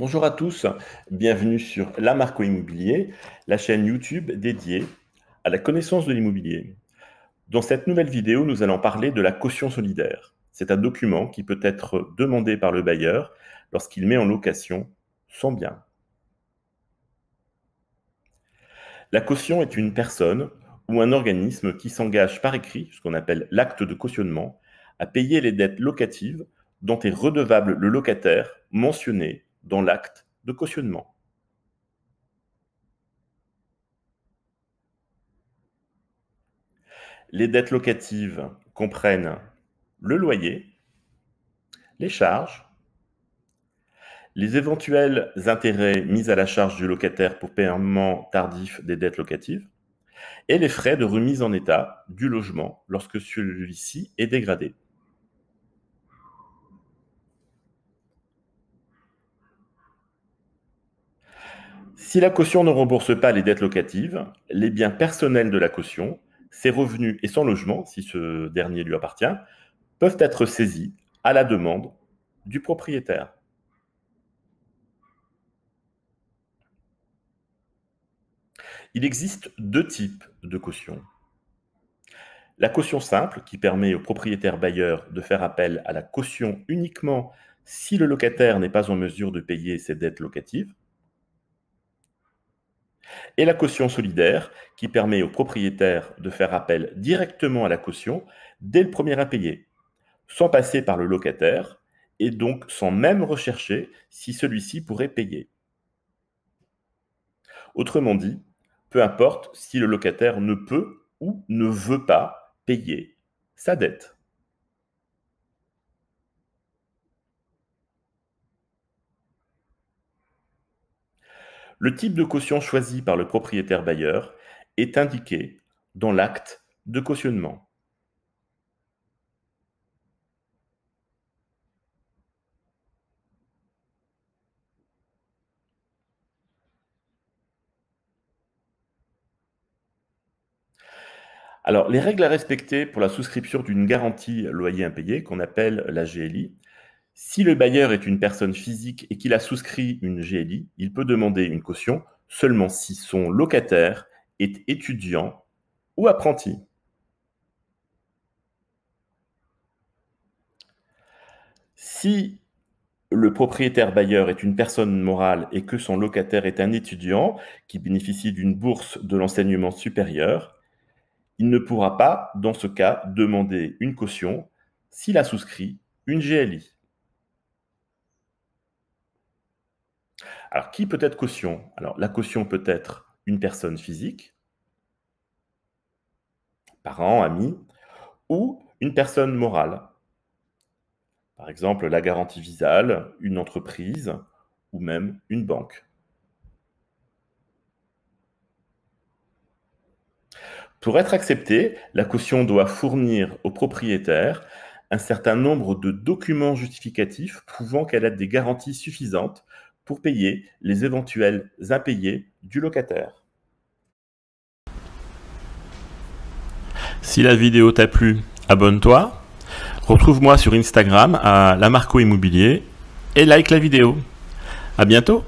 Bonjour à tous, bienvenue sur La Marco Immobilier, la chaîne YouTube dédiée à la connaissance de l'immobilier. Dans cette nouvelle vidéo, nous allons parler de la caution solidaire. C'est un document qui peut être demandé par le bailleur lorsqu'il met en location son bien. La caution est une personne ou un organisme qui s'engage par écrit, ce qu'on appelle l'acte de cautionnement, à payer les dettes locatives dont est redevable le locataire mentionné dans l'acte de cautionnement. Les dettes locatives comprennent le loyer, les charges, les éventuels intérêts mis à la charge du locataire pour paiement tardif des dettes locatives et les frais de remise en état du logement lorsque celui-ci est dégradé. Si la caution ne rembourse pas les dettes locatives, les biens personnels de la caution, ses revenus et son logement, si ce dernier lui appartient, peuvent être saisis à la demande du propriétaire. Il existe deux types de caution. La caution simple, qui permet au propriétaire bailleur de faire appel à la caution uniquement si le locataire n'est pas en mesure de payer ses dettes locatives et la caution solidaire qui permet au propriétaire de faire appel directement à la caution dès le premier impayé, sans passer par le locataire et donc sans même rechercher si celui-ci pourrait payer. Autrement dit, peu importe si le locataire ne peut ou ne veut pas payer sa dette. Le type de caution choisi par le propriétaire bailleur est indiqué dans l'acte de cautionnement. Alors, les règles à respecter pour la souscription d'une garantie loyer impayé, qu'on appelle la GLI, si le bailleur est une personne physique et qu'il a souscrit une GLI, il peut demander une caution seulement si son locataire est étudiant ou apprenti. Si le propriétaire bailleur est une personne morale et que son locataire est un étudiant qui bénéficie d'une bourse de l'enseignement supérieur, il ne pourra pas, dans ce cas, demander une caution s'il a souscrit une GLI. Alors, qui peut être caution Alors, la caution peut être une personne physique, parent, ami, ou une personne morale. Par exemple, la garantie visale, une entreprise ou même une banque. Pour être acceptée, la caution doit fournir au propriétaire un certain nombre de documents justificatifs prouvant qu'elle a des garanties suffisantes pour payer les éventuels impayés du locataire. Si la vidéo t'a plu, abonne-toi. Retrouve-moi sur Instagram à la Marco Immobilier et like la vidéo. À bientôt